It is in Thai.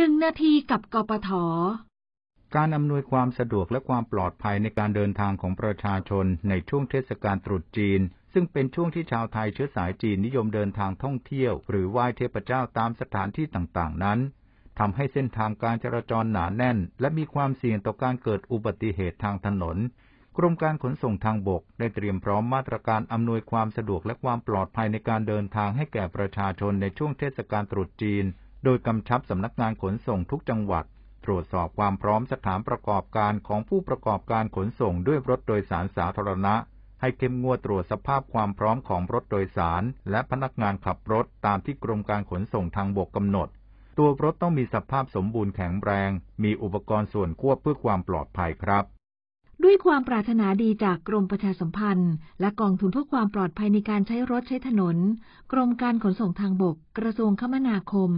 หนึ่งนาทีกับกปทการอำนวยความสะดวกและความปลอดภัยในการเดินทางของประชาชนในช่วงเทศกาลตรุษจีน ซึ่งเป็นช่วงที่ชาวไทยเชื้อสายจีนนิยมเดินทางท่องเที่ยว หรือไหว้เทพเจ้าตามสถานที่ต่างๆ นั้นทำให้เส้นทางการจราจรหนาแน่น และมีความเสี่ยงต่อการเกิดอุบัติเหตุทางถนน กรมการขนส่งทางบกได้เตรียมพร้อมมาตรการอำนวยความสะดวกและความปลอดภัยในการเดินทางให้แก่ประชาชนในช่วงเทศกาลตรุษจีนโดยกำชับสำนักงานขนส่งทุกจังหวัด ตรวจสอบความพร้อมสถานประกอบการของผู้ประกอบการขนส่งด้วยรถโดยสารสาธารณะ ให้เข้มงวดตรวจสภาพความพร้อมของรถโดยสาร และพนักงานขับรถ ตามที่กรมการขนส่งทางบกกำหนด ตัวรถต้องมีสภาพสมบูรณ์แข็งแรง มีอุปกรณ์ส่วนควบเพื่อความปลอดภัยครับ ด้วยความปรารถนาดีจากกรมประชาสัมพันธ์ และกองทุนเพื่อความปลอดภัยในการใช้รถใช้ถนน กรมการขนส่งทางบก กระทรวงคมนาคม